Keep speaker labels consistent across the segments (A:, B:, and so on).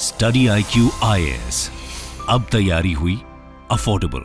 A: study I Q I अब तैयारी हुई अफोर्डेबल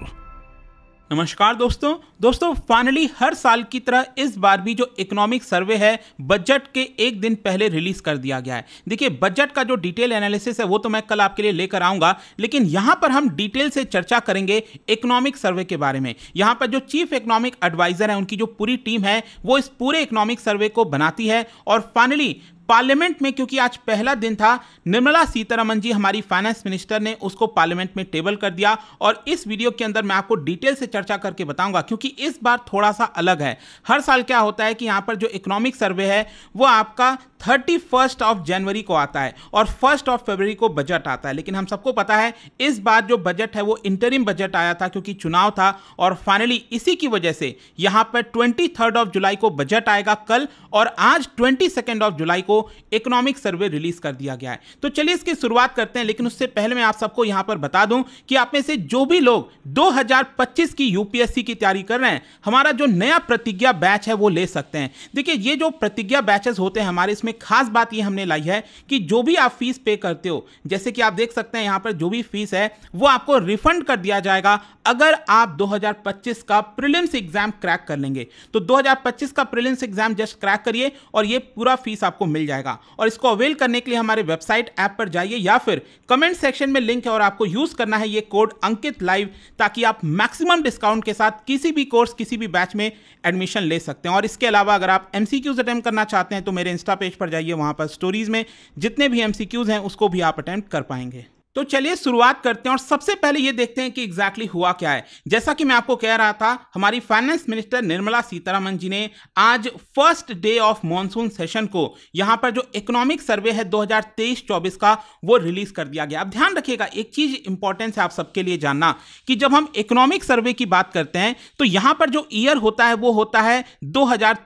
A: नमस्कार दोस्तों दोस्तों फाइनली हर साल की तरह इस बार भी जो इकोनॉमिक सर्वे है बजट के एक दिन पहले रिलीज कर दिया गया है देखिए बजट का जो डिटेल एनालिसिस है वो तो मैं कल आपके लिए लेकर आऊंगा लेकिन यहां पर हम डिटेल से चर्चा करेंगे इकोनॉमिक सर्वे के बारे में यहां पर जो चीफ इकोनॉमिक एडवाइजर है उनकी जो पूरी टीम है वो इस पूरे इकोनॉमिक सर्वे को बनाती है और फाइनली पार्लियामेंट में क्योंकि आज पहला दिन था निर्मला सीतारमन जी हमारी फाइनेंस मिनिस्टर ने उसको पार्लियामेंट में टेबल कर दिया और इस वीडियो के अंदर मैं आपको डिटेल से चर्चा करके बताऊंगा क्योंकि इस बार थोड़ा सा अलग है हर साल क्या होता है कि यहाँ पर जो इकोनॉमिक सर्वे है वो आपका थर्टी फर्स्ट ऑफ जनवरी को आता है और फर्स्ट ऑफ फरवरी को बजट आता है लेकिन हम सबको पता है इस बार जो बजट है वो इंटरिम बजट आया था क्योंकि चुनाव था और फाइनली इसी की वजह से यहाँ पर ट्वेंटी थर्ड ऑफ जुलाई को बजट आएगा कल और आज ट्वेंटी सेकेंड ऑफ जुलाई को इकोनॉमिक सर्वे रिलीज कर दिया गया है तो चलिए इसकी शुरुआत करते हैं लेकिन उससे पहले मैं आप सबको यहां पर बता दूं कि आप में से जो भी लोग 2025 की यूपीएससी की तैयारी कर रहे हैं हमारा जो नया प्रतिज्ञा बैच है वो ले सकते हैं देखिए ये जो प्रतिज्ञा बैचेस होते हैं हमारे इसमें खास बात ये हमने लाई है कि जो भी आप फीस पे करते हो जैसे कि आप देख सकते हैं यहां पर जो भी फीस है वो आपको रिफंड कर दिया जाएगा अगर आप 2025 का प्रीलिम्स एग्जाम क्रैक कर लेंगे तो 2025 का प्रीलिम्स एग्जाम जस्ट क्रैक करिए और ये पूरा फीस आपको मिल जाएगा और इसको अवेल करने के लिए हमारे वेबसाइट ऐप पर जाइए या फिर कमेंट सेक्शन में लिंक है और आपको यूज करना है ये कोड अंकित लाइव ताकि आप मैक्सिमम डिस्काउंट के साथ किसी भी कोर्स किसी भी बैच में एडमिशन ले सकते हैं और इसके अलावा अगर आप एम सी करना चाहते हैं तो मेरे इंस्टा पेज पर जाइए वहाँ पर स्टोरीज में जितने भी एम हैं उसको भी आप अटेम्प्ट कर पाएंगे तो चलिए शुरुआत करते हैं और सबसे पहले ये देखते हैं कि एग्जैक्टली हुआ क्या है जैसा कि मैं आपको कह रहा था हमारी फाइनेंस मिनिस्टर निर्मला सीतारामन जी ने आज first day of monsoon session को यहां पर जो इकोनॉमिक सर्वे है 2023-24 का वो रिलीज कर दिया गया अब ध्यान रखिएगा एक चीज इंपॉर्टेंस है आप सबके लिए जानना कि जब हम इकोनॉमिक सर्वे की बात करते हैं तो यहां पर जो ईयर होता है वो होता है दो हजार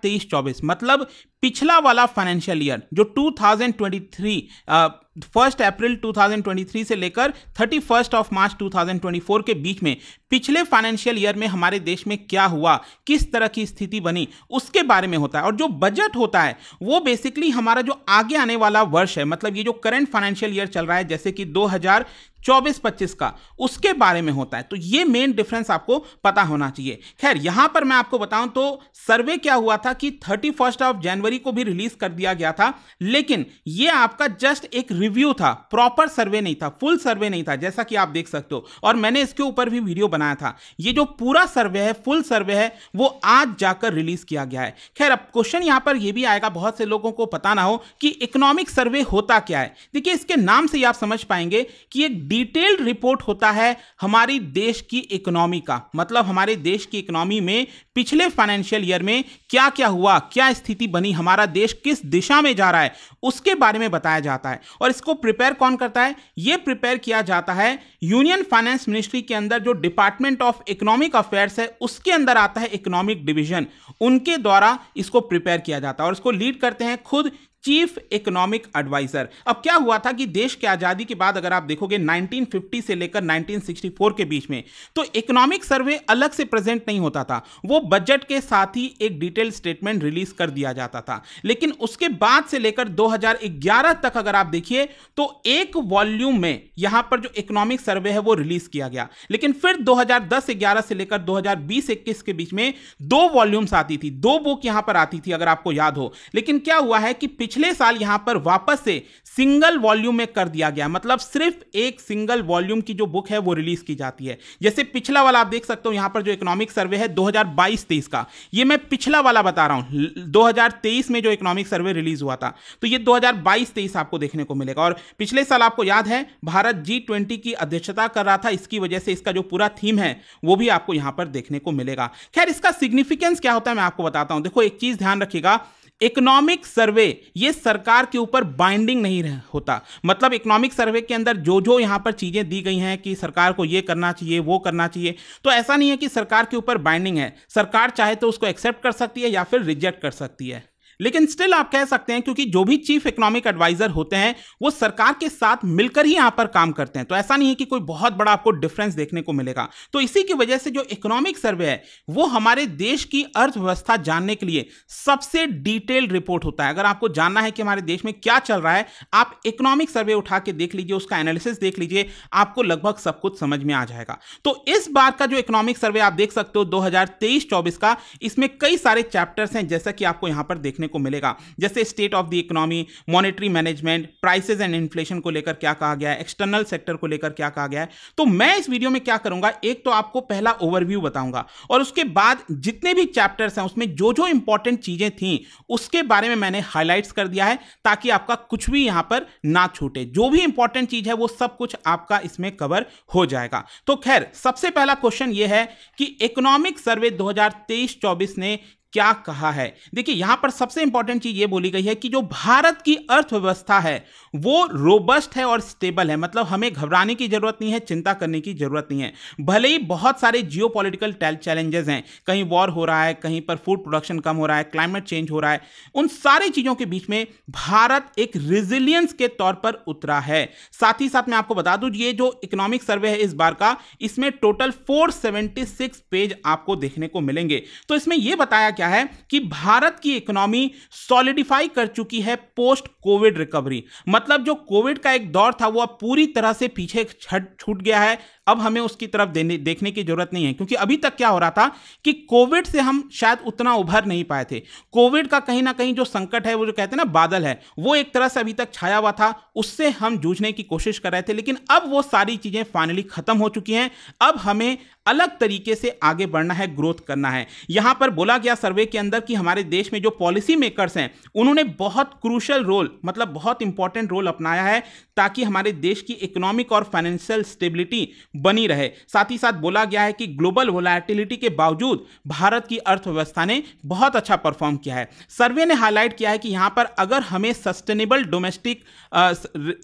A: मतलब पिछला वाला फाइनेंशियल ईयर जो 2023 आ, फर्स्ट अप्रैल 2023 से लेकर थर्टी फर्स्ट ऑफ मार्च 2024 के बीच में पिछले फाइनेंशियल ईयर में हमारे देश में क्या हुआ किस तरह की स्थिति बनी उसके बारे में होता है और जो बजट होता है वो बेसिकली हमारा जो आगे आने वाला वर्ष है मतलब ये जो करंट फाइनेंशियल ईयर चल रहा है जैसे कि चौबीस पच्चीस का उसके बारे में होता है तो ये मेन डिफरेंस आपको पता होना चाहिए खैर यहां पर मैं आपको बताऊं तो सर्वे क्या हुआ था कि थर्टी फर्स्ट ऑफ जनवरी को भी रिलीज कर दिया गया था लेकिन ये आपका जस्ट एक रिव्यू था प्रॉपर सर्वे नहीं था फुल सर्वे नहीं था जैसा कि आप देख सकते हो और मैंने इसके ऊपर भी वीडियो बनाया था ये जो पूरा सर्वे है फुल सर्वे है वो आज जाकर रिलीज किया गया है खैर अब क्वेश्चन यहां पर यह भी आएगा बहुत से लोगों को पता ना हो कि इकोनॉमिक सर्वे होता क्या है देखिए इसके नाम से ही आप समझ पाएंगे कि एक डिटेल्ड रिपोर्ट होता है हमारी देश की इकोनॉमी का मतलब हमारे देश की इकोनॉमी में पिछले फाइनेंशियल ईयर में क्या क्या हुआ क्या स्थिति बनी हमारा देश किस दिशा में जा रहा है उसके बारे में बताया जाता है और इसको प्रिपेयर कौन करता है ये प्रिपेयर किया जाता है यूनियन फाइनेंस मिनिस्ट्री के अंदर जो डिपार्टमेंट ऑफ इकोनॉमिक अफेयर्स है उसके अंदर आता है इकोनॉमिक डिविजन उनके द्वारा इसको प्रिपेयर किया जाता है और इसको लीड करते हैं खुद चीफ इकोनॉमिक एडवाइजर अब क्या हुआ था कि देश की आज़ादी के बाद अगर आप देखोगे 1950 से लेकर 1964 के बीच में तो इकोनॉमिक सर्वे अलग से प्रेजेंट नहीं होता था वो बजट के साथ ही एक डिटेल स्टेटमेंट रिलीज कर दिया जाता था लेकिन उसके बाद से लेकर 2011 तक अगर आप देखिए तो एक वॉल्यूम में यहां पर जो इकोनॉमिक सर्वे है वो रिलीज किया गया लेकिन फिर 2010-11 से लेकर 2020-21 के बीच में दो वॉल्यूम्स आती थी दो बुक यहां पर आती थी अगर आपको याद हो लेकिन क्या हुआ है कि पिछले पिछले साल यहां पर वापस से सिंगल वॉल्यूम में कर दिया गया मतलब सिर्फ एक सिंगल वॉल्यूम की जो बुक है वो रिलीज की जाती है जैसे पिछला वाला आप देख सकते हो यहां पर जो इकोनॉमिक सर्वे है 2022-23 का ये मैं पिछला वाला बता रहा हूं 2023 में जो इकोनॉमिक सर्वे रिलीज हुआ था तो ये 2022-23 आपको देखने को मिलेगा और पिछले साल आपको याद है भारत जी ट्वेंटी की अध्यक्षता कर रहा था इसकी वजह से इसका जो पूरा थीम है वो भी आपको यहां पर देखने को मिलेगा खैर इसका सिग्निफिकेंस क्या होता है मैं आपको बताता हूं देखो एक चीज ध्यान रखिएगा इकोनॉमिक सर्वे ये सरकार के ऊपर बाइंडिंग नहीं होता मतलब इकोनॉमिक सर्वे के अंदर जो जो यहाँ पर चीज़ें दी गई हैं कि सरकार को ये करना चाहिए वो करना चाहिए तो ऐसा नहीं है कि सरकार के ऊपर बाइंडिंग है सरकार चाहे तो उसको एक्सेप्ट कर सकती है या फिर रिजेक्ट कर सकती है लेकिन स्टिल आप कह सकते हैं क्योंकि जो भी चीफ इकोनॉमिक एडवाइजर होते हैं वो सरकार के साथ मिलकर ही यहां पर काम करते हैं तो ऐसा नहीं है कि कोई बहुत बड़ा आपको डिफरेंस देखने को मिलेगा तो इसी की वजह से जो इकोनॉमिक सर्वे है वो हमारे देश की अर्थव्यवस्था जानने के लिए सबसे डिटेल्ड रिपोर्ट होता है अगर आपको जानना है कि हमारे देश में क्या चल रहा है आप इकोनॉमिक सर्वे उठा के देख लीजिए उसका एनालिसिस देख लीजिए आपको लगभग सब कुछ समझ में आ जाएगा तो इस बार का जो इकोनॉमिक सर्वे आप देख सकते हो दो हजार का इसमें कई सारे चैप्टर्स हैं जैसा कि आपको यहां पर देखने देखने को मिलेगा जैसे state of the economy monetary management prices and inflation को लेकर क्या कहा गया है एक्सटर्नल सेक्टर को लेकर क्या कहा गया है तो मैं इस वीडियो में क्या करूंगा एक तो आपको पहला ओवरव्यू बताऊंगा और उसके बाद जितने भी चैप्टर्स हैं उसमें जो जो इंपॉर्टेंट चीजें थी उसके बारे में मैंने हाईलाइट्स कर दिया है ताकि आपका कुछ भी यहां पर ना छूटे जो भी इंपॉर्टेंट चीज है वो सब कुछ आपका इसमें कवर हो जाएगा तो खैर सबसे पहला क्वेश्चन यह है कि इकोनॉमिक सर्वे 2023-24 ने क्या कहा है देखिए यहां पर सबसे इंपॉर्टेंट चीज ये बोली गई है कि जो भारत की अर्थव्यवस्था है वो रोबस्ट है और स्टेबल है मतलब हमें घबराने की जरूरत नहीं है चिंता करने की जरूरत नहीं है भले ही बहुत सारे जियो पोलिटिकल चैलेंजेस हैं कहीं वॉर हो रहा है कहीं पर फूड प्रोडक्शन कम हो रहा है क्लाइमेट चेंज हो रहा है उन सारी चीजों के बीच में भारत एक रिजिलियंस के तौर पर उतरा है साथ ही साथ मैं आपको बता दूं ये जो इकोनॉमिक सर्वे है इस बार का इसमें टोटल फोर पेज आपको देखने को मिलेंगे तो इसमें यह बताया गया क्या है कि भारत की इकोनॉमी सॉलिडिफाई कर चुकी है पोस्ट कोविड रिकवरी मतलब जो कोविड का एक दौर था वो अब पूरी तरह से पीछे छूट गया है अब हमें उसकी तरफ देने देखने की जरूरत नहीं है क्योंकि अभी तक क्या हो रहा था कि कोविड से हम शायद उतना उभर नहीं पाए थे कोविड का कहीं ना कहीं जो संकट है वो जो कहते हैं ना बादल है वो एक तरह से अभी तक छाया हुआ था उससे हम जूझने की कोशिश कर रहे थे लेकिन अब वो सारी चीज़ें फाइनली खत्म हो चुकी हैं अब हमें अलग तरीके से आगे बढ़ना है ग्रोथ करना है यहां पर बोला गया सर्वे के अंदर कि हमारे देश में जो पॉलिसी मेकर्स हैं उन्होंने बहुत क्रूशल रोल मतलब बहुत इंपॉर्टेंट रोल अपनाया है ताकि हमारे देश की इकोनॉमिक और फाइनेंशियल स्टेबिलिटी बनी रहे साथ ही साथ बोला गया है कि ग्लोबल वोलाटिलिटी के बावजूद भारत की अर्थव्यवस्था ने बहुत अच्छा परफॉर्म किया है सर्वे ने हाईलाइट किया है कि यहाँ पर अगर हमें सस्टेनेबल डोमेस्टिक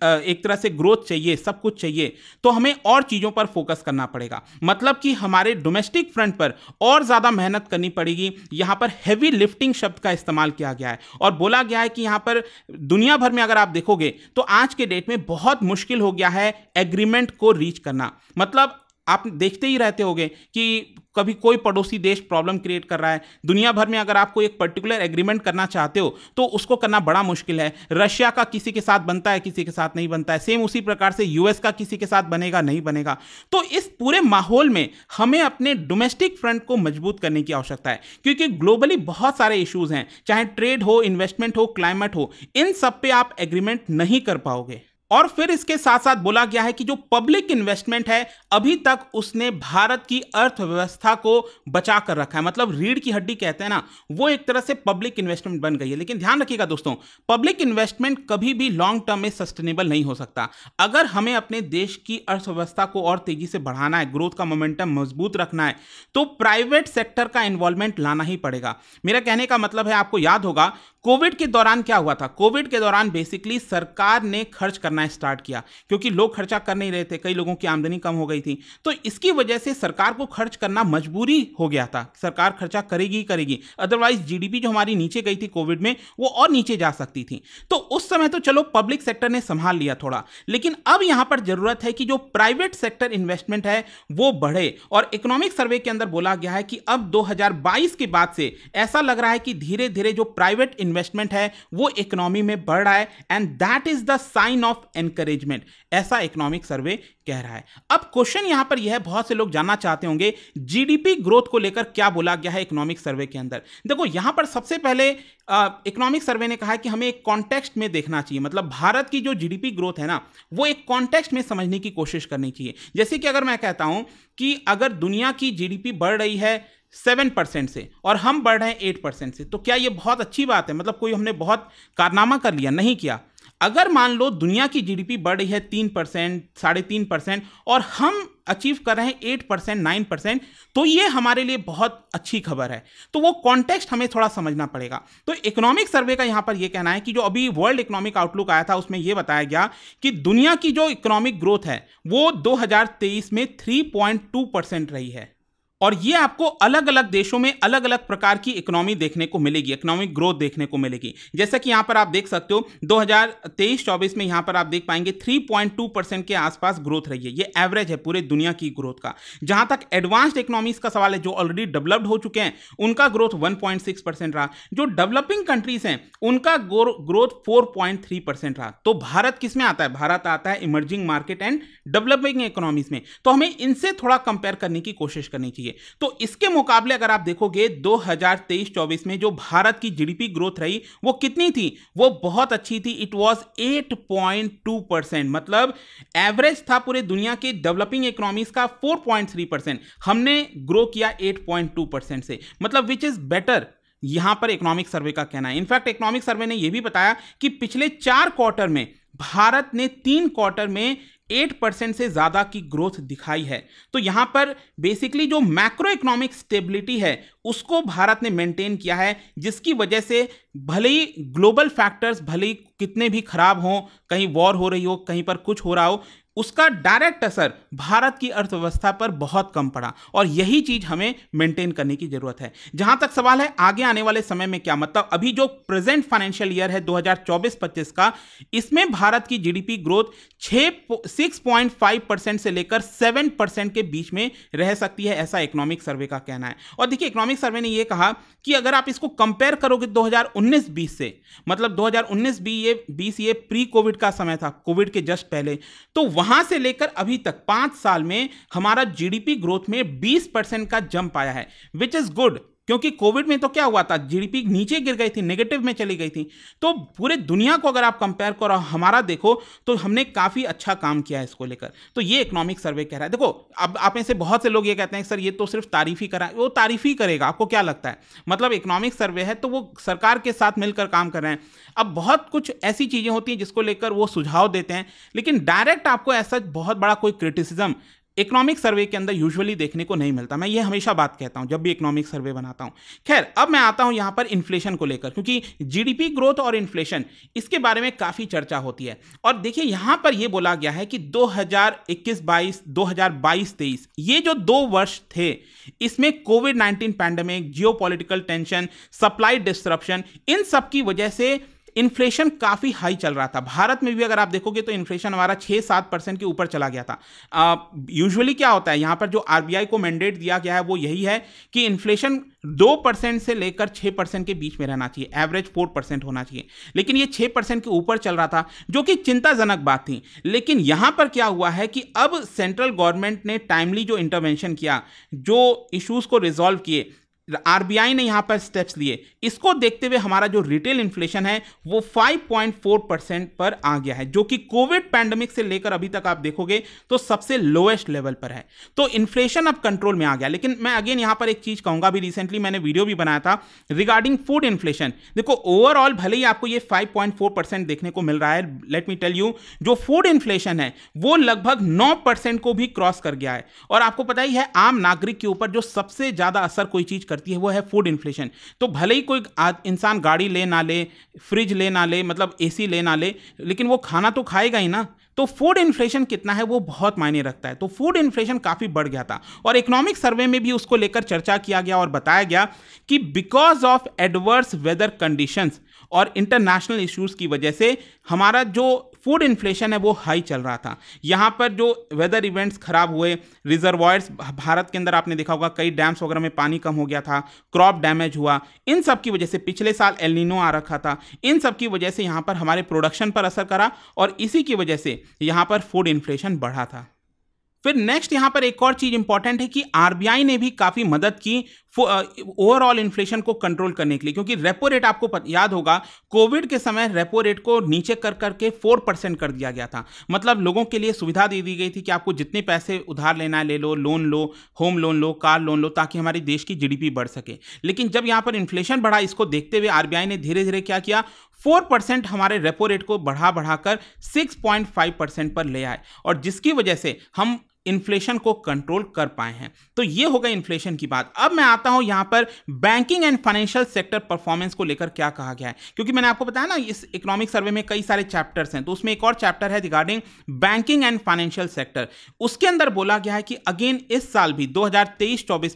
A: एक तरह से ग्रोथ चाहिए सब कुछ चाहिए तो हमें और चीज़ों पर फोकस करना पड़ेगा मतलब कि कि हमारे डोमेस्टिक फ्रंट पर और ज़्यादा मेहनत करनी पड़ेगी यहां पर हैवी लिफ्टिंग शब्द का इस्तेमाल किया गया है और बोला गया है कि यहां पर दुनिया भर में अगर आप देखोगे तो आज के डेट में बहुत मुश्किल हो गया है एग्रीमेंट को रीच करना मतलब आप देखते ही रहते होगे कि कभी कोई पड़ोसी देश प्रॉब्लम क्रिएट कर रहा है दुनिया भर में अगर आपको एक पर्टिकुलर एग्रीमेंट करना चाहते हो तो उसको करना बड़ा मुश्किल है रशिया का किसी के साथ बनता है किसी के साथ नहीं बनता है सेम उसी प्रकार से यूएस का किसी के साथ बनेगा नहीं बनेगा तो इस पूरे माहौल में हमें अपने डोमेस्टिक फ्रंट को मजबूत करने की आवश्यकता है क्योंकि ग्लोबली बहुत सारे इश्यूज हैं चाहे ट्रेड हो इन्वेस्टमेंट हो क्लाइमेट हो इन सब पे आप एग्रीमेंट नहीं कर पाओगे और फिर इसके साथ साथ बोला गया है कि जो पब्लिक इन्वेस्टमेंट है अभी तक उसने भारत की अर्थव्यवस्था को बचा कर रखा है मतलब रीढ़ की हड्डी कहते हैं ना वो एक तरह से पब्लिक इन्वेस्टमेंट बन गई है लेकिन ध्यान रखिएगा दोस्तों पब्लिक इन्वेस्टमेंट कभी भी लॉन्ग टर्म में सस्टेनेबल नहीं हो सकता अगर हमें अपने देश की अर्थव्यवस्था को और तेजी से बढ़ाना है ग्रोथ का मोमेंटम मजबूत रखना है तो प्राइवेट सेक्टर का इन्वॉल्वमेंट लाना ही पड़ेगा मेरा कहने का मतलब है आपको याद होगा कोविड के दौरान क्या हुआ था कोविड के दौरान बेसिकली सरकार ने खर्च करना स्टार्ट किया क्योंकि लोग खर्चा कर नहीं रहे थे कई लोगों की आमदनी कम हो गई थी तो इसकी वजह से सरकार को खर्च करना मजबूरी हो गया था सरकार खर्चा करेगी ही करेगी अदरवाइज जीडीपी जो हमारी नीचे गई थी कोविड में वो और नीचे जा सकती थी तो उस समय तो चलो पब्लिक सेक्टर ने संभाल लिया थोड़ा लेकिन अब यहां पर जरूरत है कि जो प्राइवेट सेक्टर इन्वेस्टमेंट है वो बढ़े और इकोनॉमिक सर्वे के अंदर बोला गया है कि अब दो के बाद से ऐसा लग रहा है कि धीरे धीरे जो प्राइवेट इन्वेस्टमेंट है वो इकोनॉमी में बढ़ रहा है and that is the sign of encouragement ऐसा इकोनॉमिक सर्वे कह रहा है अब क्वेश्चन यहां पर यह बहुत से लोग जानना चाहते होंगे जीडीपी ग्रोथ को लेकर क्या बोला गया है इकोनॉमिक सर्वे के अंदर देखो यहां पर सबसे पहले इकोनॉमिक सर्वे ने कहा कि हमें एक कॉन्टेक्स्ट में देखना चाहिए मतलब भारत की जो जीडीपी ग्रोथ है ना वो एक कॉन्टेक्स्ट में समझने की कोशिश करनी चाहिए जैसे कि अगर मैं कहता हूं कि अगर दुनिया की जीडीपी बढ़ रही है सेवन परसेंट से और हम बढ़ रहे हैं एट परसेंट से तो क्या ये बहुत अच्छी बात है मतलब कोई हमने बहुत कारनामा कर लिया नहीं किया अगर मान लो दुनिया की जीडीपी बढ़ रही है तीन परसेंट साढ़े तीन परसेंट और हम अचीव कर रहे हैं एट परसेंट नाइन परसेंट तो ये हमारे लिए बहुत अच्छी खबर है तो वो कॉन्टेक्स्ट हमें थोड़ा समझना पड़ेगा तो इकोनॉमिक सर्वे का यहाँ पर ये कहना है कि जो अभी वर्ल्ड इकोनॉमिक आउटलुक आया था उसमें ये बताया गया कि दुनिया की जो इकोनॉमिक ग्रोथ है वो 2023 में 3.2 परसेंट रही है और ये आपको अलग अलग देशों में अलग अलग प्रकार की इकोनॉमी देखने को मिलेगी इकोनॉमिक ग्रोथ देखने को मिलेगी जैसा कि यहाँ पर आप देख सकते हो 2023-24 में यहाँ पर आप देख पाएंगे 3.2 परसेंट के आसपास ग्रोथ रही है ये एवरेज है पूरे दुनिया की ग्रोथ का जहाँ तक एडवांस्ड इकोनॉमीज का सवाल है जो ऑलरेडी डेवलप्ड हो चुके हैं उनका ग्रोथ वन रहा जो डेवलपिंग कंट्रीज हैं उनका ग्रोथ फोर रहा तो भारत किस में आता है भारत आता है emerging market and developing economies में तो हमें इनसे थोड़ा कंपेयर करने की कोशिश करनी चाहिए है तो इसके मुकाबले अगर आप देखोगे 2023-24 में जो भारत की जीडीपी ग्रोथ रही वो कितनी थी वो बहुत अच्छी थी इट वाज 8.2 परसेंट मतलब एवरेज था पूरे दुनिया के डेवलपिंग इकोनॉमीज का 4.3 परसेंट हमने ग्रो किया 8.2 परसेंट से मतलब विच इज़ बेटर यहां पर इकोनॉमिक सर्वे का कहना है इनफैक्ट इकोनॉमिक सर्वे ने यह भी बताया कि पिछले चार क्वार्टर में भारत ने तीन क्वार्टर में एट परसेंट से ज़्यादा की ग्रोथ दिखाई है तो यहाँ पर बेसिकली जो मैक्रो इकोनॉमिक स्टेबिलिटी है उसको भारत ने मेंटेन किया है जिसकी वजह से भले ही ग्लोबल फैक्टर्स भले ही कितने भी खराब हों कहीं वॉर हो रही हो कहीं पर कुछ हो रहा हो उसका डायरेक्ट असर भारत की अर्थव्यवस्था पर बहुत कम पड़ा और यही चीज हमें मेंटेन करने की जरूरत है जहां तक सवाल है आगे आने वाले समय में क्या मतलब अभी जो प्रेजेंट फाइनेंशियल ईयर है 2024-25 का इसमें भारत की जीडीपी ग्रोथ छः सिक्स पॉइंट फाइव परसेंट से लेकर सेवन परसेंट के बीच में रह सकती है ऐसा इकोनॉमिक सर्वे का कहना है और देखिए इकोनॉमिक सर्वे ने यह कहा कि अगर आप इसको कंपेयर करोगे दो हजार से मतलब दो हजार ये बीस ये प्री कोविड का समय था कोविड के जस्ट पहले तो वहां वहां से लेकर अभी तक पांच साल में हमारा जीडीपी ग्रोथ में 20 परसेंट का जंप आया है विच इज गुड क्योंकि कोविड में तो क्या हुआ था जीडीपी नीचे गिर गई थी नेगेटिव में चली गई थी तो पूरे दुनिया को अगर आप कंपेयर करो हमारा देखो तो हमने काफ़ी अच्छा काम किया है इसको लेकर तो ये इकोनॉमिक सर्वे कह रहा है देखो अब आप में से बहुत से लोग ये कहते हैं सर ये तो सिर्फ तारीफ ही करा वो तारीफ ही करेगा आपको क्या लगता है मतलब इकोनॉमिक सर्वे है तो वो सरकार के साथ मिलकर काम कर रहे हैं अब बहुत कुछ ऐसी चीज़ें होती हैं जिसको लेकर वो सुझाव देते हैं लेकिन डायरेक्ट आपको ऐसा बहुत बड़ा कोई क्रिटिसिज्म इकोनॉमिक सर्वे के अंदर यूजुअली देखने को नहीं मिलता मैं ये हमेशा बात कहता हूँ जब भी इकोनॉमिक सर्वे बनाता हूँ खैर अब मैं आता हूँ यहाँ पर इन्फ्लेशन को लेकर क्योंकि जीडीपी ग्रोथ और इन्फ्लेशन इसके बारे में काफ़ी चर्चा होती है और देखिए यहाँ पर यह बोला गया है कि दो हजार इक्कीस बाईस दो हजार बाईस तेईस ये जो दो वर्ष थे इसमें covid nineteen pandemic geo tension supply disruption इन सब की वजह से इन्फ्लेशन काफ़ी हाई चल रहा था भारत में भी अगर आप देखोगे तो इन्फ्लेशन हमारा छः सात परसेंट के ऊपर चला गया था यूजुअली क्या होता है यहाँ पर जो आरबीआई को मैंडेट दिया गया है वो यही है कि इन्फ्लेशन दो परसेंट से लेकर छः परसेंट के बीच में रहना चाहिए एवरेज फोर परसेंट होना चाहिए लेकिन ये छः परसेंट के ऊपर चल रहा था जो कि चिंताजनक बात थी लेकिन यहाँ पर क्या हुआ है कि अब सेंट्रल गवर्नमेंट ने टाइमली जो इंटरवेंशन किया जो इश्यूज़ को रिजॉल्व किए आरबीआई ने यहां पर स्टेप्स लिए इसको देखते हुए हमारा जो रिटेल इन्फ्लेशन है वो 5.4 परसेंट पर आ गया है जो कि कोविड पैंडमिक से लेकर अभी तक आप देखोगे तो सबसे लोएस्ट लेवल पर है तो इन्फ्लेशन अब कंट्रोल में आ गया लेकिन मैं अगेन यहां पर एक चीज़ कहूंगा भी रिसेंटली मैंने वीडियो भी बनाया था रिगार्डिंग फूड इन्फ्लेशन देखो ओवरऑल भले ही आपको ये फाइव परसेंट देखने को मिल रहा है लेट मी टेल यू जो फूड इन्फ्लेशन है वो लगभग नौ परसेंट को भी क्रॉस कर गया है और आपको पता ही है आम नागरिक के ऊपर जो सबसे ज़्यादा असर कोई चीज़ कर करती है वो है फूड इन्फ्लेशन तो भले ही कोई इंसान गाड़ी ले ना ले फ्रिज ले ना ले मतलब एसी ले ना ले लेकिन वो खाना तो खाएगा ही ना तो फूड इन्फ्लेशन कितना है वो बहुत मायने रखता है तो फूड इन्फ्लेशन काफ़ी बढ़ गया था और इकोनॉमिक सर्वे में भी उसको लेकर चर्चा किया गया और बताया गया कि because of adverse weather conditions और इंटरनेशनल इश्यूज की वजह से हमारा जो फूड इन्फ्लेशन है वो हाई चल रहा था यहाँ पर जो वेदर इवेंट्स खराब हुए रिजर्वायर्स भारत के अंदर आपने देखा होगा कई डैम्स वगैरह में पानी कम हो गया था क्रॉप डैमेज हुआ इन सब की वजह से पिछले साल एलिनो आ रखा था इन सब की वजह से यहाँ पर हमारे प्रोडक्शन पर असर करा और इसी की वजह से यहाँ पर फूड इन्फ्लेशन बढ़ा था फिर नेक्स्ट यहां पर एक और चीज इंपॉर्टेंट है कि आरबीआई ने भी काफी मदद की ओवरऑल इन्फ्लेशन को कंट्रोल करने के लिए क्योंकि रेपो रेट आपको याद होगा कोविड के समय रेपो रेट को नीचे कर करके फोर परसेंट कर दिया गया था मतलब लोगों के लिए सुविधा दे दी गई थी कि आपको जितने पैसे उधार लेना है ले लो लोन लो होम लोन लो कार लोन लो ताकि हमारे देश की जीडीपी बढ़ सके लेकिन जब यहां पर इन्फ्लेशन बढ़ा इसको देखते हुए आरबीआई ने धीरे धीरे क्या किया फोर परसेंट हमारे रेपो रेट को बढ़ा बढ़ाकर सिक्स पॉइंट फाइव परसेंट पर ले आए और जिसकी वजह से हम इन्फ्लेशन को कंट्रोल कर पाए हैं तो ये हो गई इन्फ्लेशन की बात अब मैं आता हूं यहां पर banking and financial sector performance को लेकर क्या कहा गया है क्योंकि मैंने आपको बताया ना इस इकोनॉमिक सर्वे में कई सारे चैप्टर्स हैं तो उसमें एक और चैप्टर है regarding banking and financial sector उसके अंदर बोला गया है कि अगेन इस साल भी दो हजार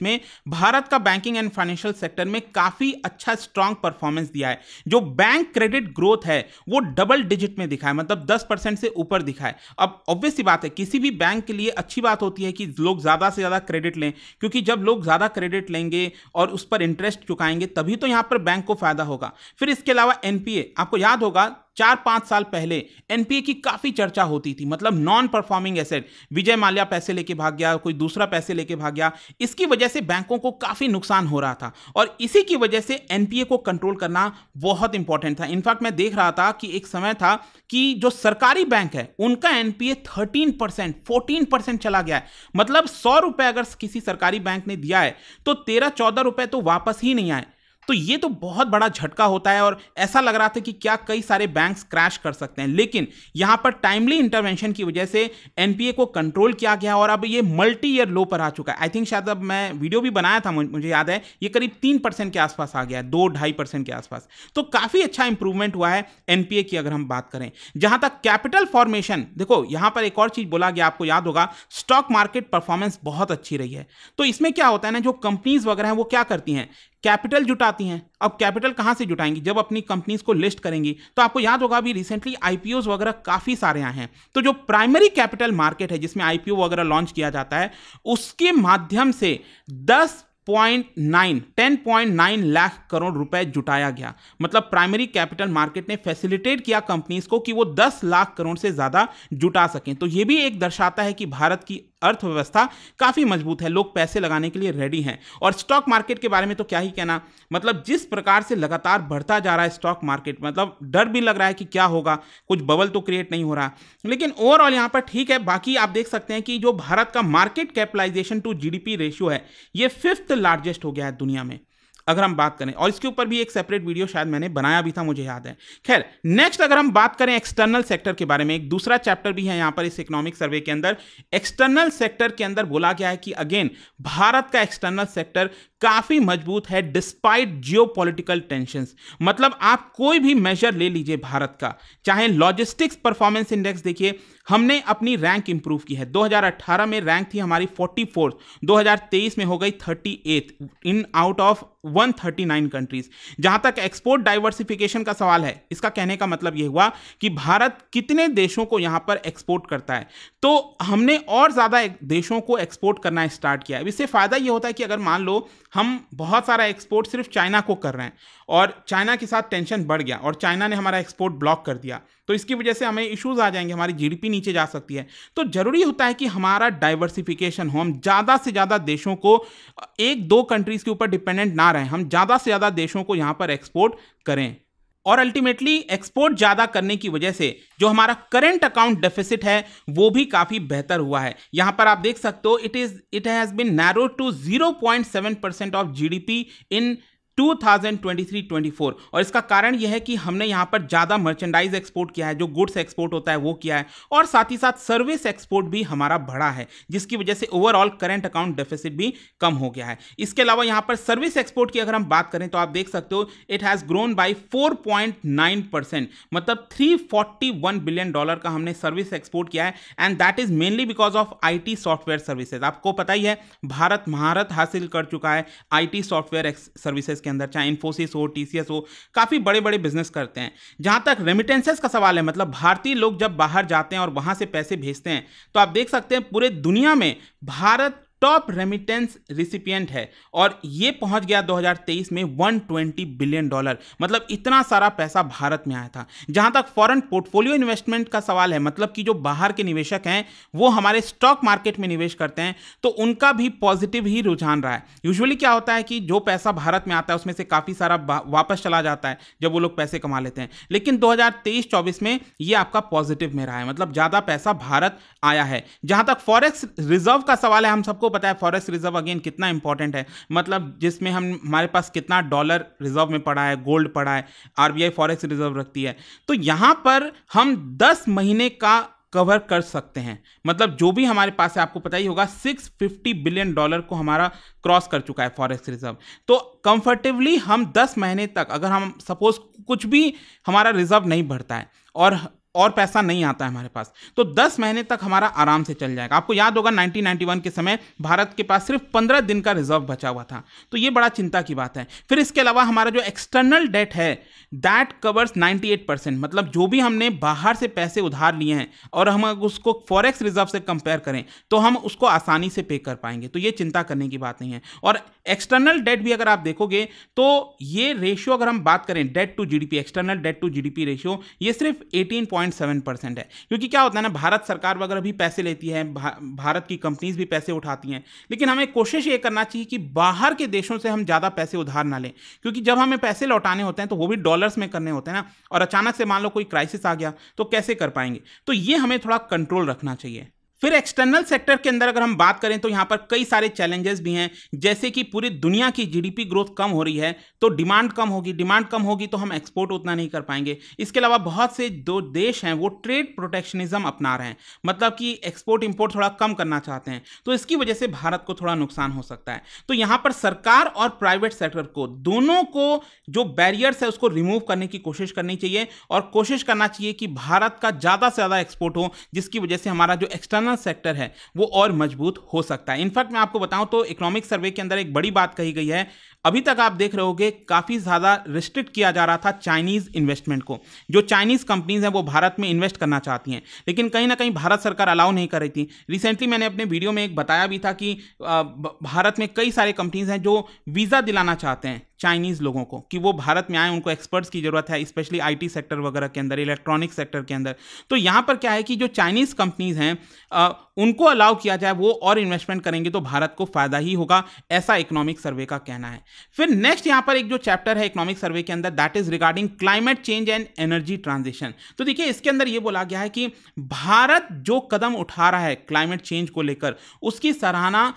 A: में भारत का बैंकिंग एंड फाइनेंशियल सेक्टर में काफी अच्छा स्ट्रांग परफॉर्मेंस दिया है जो बैंक क्रेडिट ग्रोथ है वो डबल डिजिट में दिखा है मतलब दस से ऊपर दिखा है अब ऑब्वियस बात है किसी भी बैंक के लिए अच्छी बात होती है कि लोग ज़्यादा से ज़्यादा क्रेडिट लें क्योंकि जब लोग ज़्यादा क्रेडिट लेंगे और उस पर इंटरेस्ट चुकाएंगे तभी तो यहाँ पर बैंक को फ़ायदा होगा फिर इसके अलावा एन आपको याद होगा चार पाँच साल पहले एनपीए की काफ़ी चर्चा होती थी मतलब non performing asset Vijay Mallya पैसे लेके भाग गया कोई दूसरा पैसे लेके भाग गया इसकी वजह से बैंकों को काफ़ी नुकसान हो रहा था और इसी की वजह से एनपीए को कंट्रोल करना बहुत इंपॉर्टेंट था इनफैक्ट मैं देख रहा था कि एक समय था कि जो सरकारी बैंक है उनका NPA thirteen percent fourteen percent चला गया है मतलब सौ रुपए अगर किसी सरकारी बैंक ने दिया है तो तेरह चौदह रुपए तो वापस ही नहीं आए तो ये तो बहुत बड़ा झटका होता है और ऐसा लग रहा था कि क्या कई सारे बैंक्स क्रैश कर सकते हैं लेकिन यहाँ पर टाइमली इंटरवेंशन की वजह से एनपीए को कंट्रोल किया गया और अब ये मल्टी ईयर लो पर आ चुका है आई थिंक शायद अब मैं वीडियो भी बनाया था मुझे याद है ये करीब तीन परसेंट के आसपास आ गया है दो ढाई परसेंट के आसपास तो काफ़ी अच्छा इंप्रूवमेंट हुआ है एनपीए की अगर हम बात करें जहां तक कैपिटल फॉर्मेशन देखो यहाँ पर एक और चीज़ बोला गया आपको याद होगा स्टॉक मार्केट परफॉर्मेंस बहुत अच्छी रही है तो इसमें क्या होता है ना जो कंपनीज वगैरह हैं वो क्या करती हैं कैपिटल जुटाती हैं अब कैपिटल कहाँ से जुटाएंगी जब अपनी कंपनीज को लिस्ट करेंगी तो आपको याद होगा अभी रिसेंटली आईपीओ वगैरह काफ़ी सारे आए हैं तो जो प्राइमरी कैपिटल मार्केट है जिसमें आईपीओ वगैरह लॉन्च किया जाता है उसके माध्यम से दस point nine ten point nine lakh crore रुपए जुटाया गया मतलब प्राइमरी कैपिटल मार्केट ने फैसिलिटेट किया कंपनीज को कि वो दस लाख करोड़ से ज़्यादा जुटा सकें तो ये भी एक दर्शाता है कि भारत की अर्थव्यवस्था काफ़ी मजबूत है लोग पैसे लगाने के लिए रेडी हैं और स्टॉक मार्केट के बारे में तो क्या ही कहना मतलब जिस प्रकार से लगातार बढ़ता जा रहा है स्टॉक मार्केट मतलब डर भी लग रहा है कि क्या होगा कुछ बबल तो क्रिएट नहीं हो रहा लेकिन ओवरऑल यहाँ पर ठीक है बाकी आप देख सकते हैं कि जो भारत का market capitalisation to GDP ratio है ये फिफ्थ लार्जेस्ट हो गया है दुनिया में अगर हम बात करें और इसके ऊपर भी एक सेपरेट वीडियो शायद मैंने बनाया भी था मुझे याद है खैर नेक्स्ट अगर हम बात करें एक्सटर्नल सेक्टर के बारे में एक दूसरा चैप्टर भी है यहां पर इस इकोनॉमिक सर्वे के अंदर एक्सटर्नल सेक्टर के अंदर बोला गया है कि अगेन भारत का एक्सटर्नल सेक्टर काफ़ी मजबूत है डिस्पाइट जियो पोलिटिकल मतलब आप कोई भी मेजर ले लीजिए भारत का चाहे लॉजिस्टिक्स परफॉर्मेंस इंडेक्स देखिए हमने अपनी रैंक इंप्रूव की है 2018 में रैंक थी हमारी 44, 2023 में हो गई 38 इन आउट ऑफ 139 कंट्रीज जहां तक एक्सपोर्ट डाइवर्सिफिकेशन का सवाल है इसका कहने का मतलब यह हुआ कि भारत कितने देशों को यहां पर एक्सपोर्ट करता है तो हमने और ज़्यादा देशों को एक्सपोर्ट करना स्टार्ट किया है इससे फ़ायदा यह होता है कि अगर मान लो हम बहुत सारा एक्सपोर्ट सिर्फ चाइना को कर रहे हैं और चाइना के साथ टेंशन बढ़ गया और चाइना ने हमारा एक्सपोर्ट ब्लॉक कर दिया तो इसकी वजह से हमें इश्यूज आ जाएंगे हमारी जीडीपी नीचे जा सकती है तो ज़रूरी होता है कि हमारा डाइवर्सिफिकेशन हो हम ज़्यादा से ज़्यादा देशों को एक दो कंट्रीज़ के ऊपर डिपेंडेंट ना रहें हम ज़्यादा से ज़्यादा देशों को यहाँ पर एक्सपोर्ट करें और अल्टीमेटली एक्सपोर्ट ज़्यादा करने की वजह से जो हमारा करंट अकाउंट डेफिसिट है वो भी काफ़ी बेहतर हुआ है यहाँ पर आप देख सकते हो it is it has been narrow to 0.7 percent of GDP in 2023-24 और इसका कारण यह है कि हमने यहाँ पर ज़्यादा मर्चेंडाइज एक्सपोर्ट किया है जो गुड्स एक्सपोर्ट होता है वो किया है और साथ ही साथ सर्विस एक्सपोर्ट भी हमारा बढ़ा है जिसकी वजह से ओवरऑल करेंट अकाउंट डेफिसिट भी कम हो गया है इसके अलावा यहाँ पर सर्विस एक्सपोर्ट की अगर हम बात करें तो आप देख सकते हो it has grown by four मतलब थ्री बिलियन डॉलर का हमने सर्विस एक्सपोर्ट किया है and that is mainly because of I software services आपको पता ही है भारत महारत हासिल कर चुका है आई सॉफ्टवेयर सर्विसेज के अंदर चाहे इन्फोसिस हो टी हो काफ़ी बड़े बड़े बिजनेस करते हैं जहाँ तक रेमिटेंसेस का सवाल है मतलब भारतीय लोग जब बाहर जाते हैं और वहाँ से पैसे भेजते हैं तो आप देख सकते हैं पूरे दुनिया में भारत टॉप रेमिटेंस रिसिपियंट है और ये पहुंच गया 2023 में 120 बिलियन डॉलर मतलब इतना सारा पैसा भारत में आया था जहां तक फॉरेन पोर्टफोलियो इन्वेस्टमेंट का सवाल है मतलब कि जो बाहर के निवेशक हैं वो हमारे स्टॉक मार्केट में निवेश करते हैं तो उनका भी पॉजिटिव ही रुझान रहा है यूजली क्या होता है कि जो पैसा भारत में आता है उसमें से काफ़ी सारा वापस चला जाता है जब वो लोग पैसे कमा लेते हैं लेकिन दो हज़ार में ये आपका पॉजिटिव में रहा है मतलब ज़्यादा पैसा भारत आया है जहां तक फॉरेक्स रिजर्व का सवाल है हम सबको पता है फॉरेस्ट रिजर्व अगेन कितना इंपॉर्टेंट है मतलब जिसमें हम हमारे पास कितना डॉलर रिजर्व में पड़ा है गोल्ड पड़ा है आर फॉरेस्ट रिजर्व रखती है तो यहाँ पर हम दस महीने का कवर कर सकते हैं मतलब जो भी हमारे पास है आपको पता ही होगा 650 बिलियन डॉलर को हमारा क्रॉस कर चुका है फॉरेस्ट रिजर्व तो कंफर्टेबली हम 10 महीने तक अगर हम सपोज कुछ भी हमारा रिजर्व नहीं बढ़ता है और और पैसा नहीं आता है हमारे पास तो 10 महीने तक हमारा आराम से चल जाएगा आपको याद होगा 1991 के समय भारत के पास सिर्फ 15 दिन का रिजर्व बचा हुआ था तो ये बड़ा चिंता की बात है फिर इसके अलावा हमारा जो एक्सटर्नल डेट है दैट कवर्स 98 परसेंट मतलब जो भी हमने बाहर से पैसे उधार लिए हैं और हम उसको फॉरेक्स रिजर्व से कंपेयर करें तो हम उसको आसानी से पे कर पाएंगे तो ये चिंता करने की बात नहीं है और एक्सटर्नल डेट भी अगर आप देखोगे तो ये रेशियो अगर हम बात करें debt to GDP external debt to GDP ratio ये सिर्फ एटीन पॉइंट सेवन परसेंट है क्योंकि क्या होता है ना भारत सरकार वगैरह भी पैसे लेती है भा, भारत की कंपनीज भी पैसे उठाती हैं लेकिन हमें कोशिश ये करना चाहिए कि बाहर के देशों से हम ज़्यादा पैसे उधार ना लें क्योंकि जब हमें पैसे लौटाने होते हैं तो वो भी डॉलर्स में करने होते हैं ना और अचानक से मान लो कोई क्राइसिस आ गया तो कैसे कर पाएंगे तो ये हमें थोड़ा कंट्रोल रखना चाहिए फिर एक्सटर्नल सेक्टर के अंदर अगर हम बात करें तो यहाँ पर कई सारे चैलेंजेस भी हैं जैसे कि पूरी दुनिया की जीडीपी ग्रोथ कम हो रही है तो डिमांड कम होगी डिमांड कम होगी तो हम एक्सपोर्ट उतना नहीं कर पाएंगे इसके अलावा बहुत से जो देश हैं वो ट्रेड प्रोटेक्शनिज्म अपना रहे हैं मतलब कि एक्सपोर्ट इम्पोर्ट थोड़ा कम करना चाहते हैं तो इसकी वजह से भारत को थोड़ा नुकसान हो सकता है तो यहाँ पर सरकार और प्राइवेट सेक्टर को दोनों को जो बैरियर्स है उसको रिमूव करने की कोशिश करनी चाहिए और कोशिश करना चाहिए कि भारत का ज़्यादा से ज़्यादा एक्सपोर्ट हो जिसकी वजह से हमारा जो एक्सटर्नल जितना सेक्टर है वो और मजबूत हो सकता है इनफैक्ट मैं आपको बताऊं तो इकोनॉमिक सर्वे के अंदर एक बड़ी बात कही गई है अभी तक आप देख रहे होगे काफ़ी ज़्यादा रिस्ट्रिक्ट किया जा रहा था चाइनीज़ इन्वेस्टमेंट को जो चाइनीज़ कंपनीज़ हैं वो भारत में इन्वेस्ट करना चाहती हैं लेकिन कहीं ना कहीं भारत सरकार अलाउ नहीं कर रही थी रिसेंटली मैंने अपने वीडियो में एक बताया भी था कि भारत में कई सारे कंपनीज़ हैं जो वीज़ा दिलाना चाहते हैं चाइनीज़ लोगों को कि वो भारत में आए उनको एक्सपर्ट्स की ज़रूरत है स्पेशली आईटी सेक्टर वगैरह के अंदर इलेक्ट्रॉनिक सेक्टर के अंदर तो यहाँ पर क्या है कि जो चाइनीज़ कंपनीज़ हैं उनको अलाउ किया जाए वो और इन्वेस्टमेंट करेंगे तो भारत को फ़ायदा ही होगा ऐसा इकोनॉमिक सर्वे का कहना है फिर नेक्स्ट यहां पर एक जो चैप्टर है इकोनॉमिक सर्वे के अंदर that is regarding climate change and energy transition तो देखिए इसके अंदर यह बोला गया है कि भारत जो कदम उठा रहा है क्लाइमेट चेंज को लेकर उसकी सराहना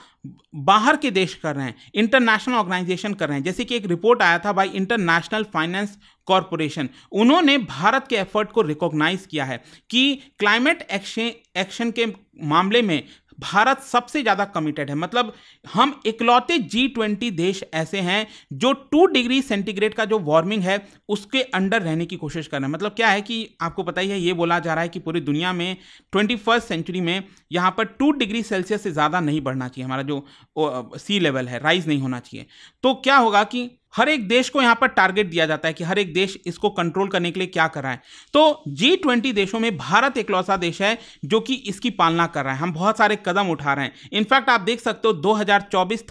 A: बाहर के देश कर रहे हैं इंटरनेशनल ऑर्गेनाइजेशन कर रहे हैं जैसे कि एक रिपोर्ट आया था बाय इंटरनेशनल फाइनेंस कॉरपोरेशन उन्होंने भारत के एफर्ट को रिकॉग्नाइज किया है कि क्लाइमेट एक्शन के मामले में भारत सबसे ज़्यादा कमिटेड है मतलब हम इकलौते जी ट्वेंटी देश ऐसे हैं जो टू डिग्री सेंटीग्रेड का जो वार्मिंग है उसके अंडर रहने की कोशिश कर रहे हैं मतलब क्या है कि आपको पता ही है ये बोला जा रहा है कि पूरी दुनिया में ट्वेंटी फर्स्ट सेंचुरी में यहाँ पर टू डिग्री सेल्सियस से ज़्यादा नहीं बढ़ना चाहिए हमारा जो सी लेवल है राइज नहीं होना चाहिए तो क्या होगा कि हर एक देश को यहाँ पर टारगेट दिया जाता है कि हर एक देश इसको कंट्रोल करने के लिए क्या कर रहा है तो जी ट्वेंटी देशों में भारत लौसा देश है जो कि इसकी पालना कर रहा है हम बहुत सारे कदम उठा रहे हैं इनफैक्ट आप देख सकते हो दो हजार चौबीस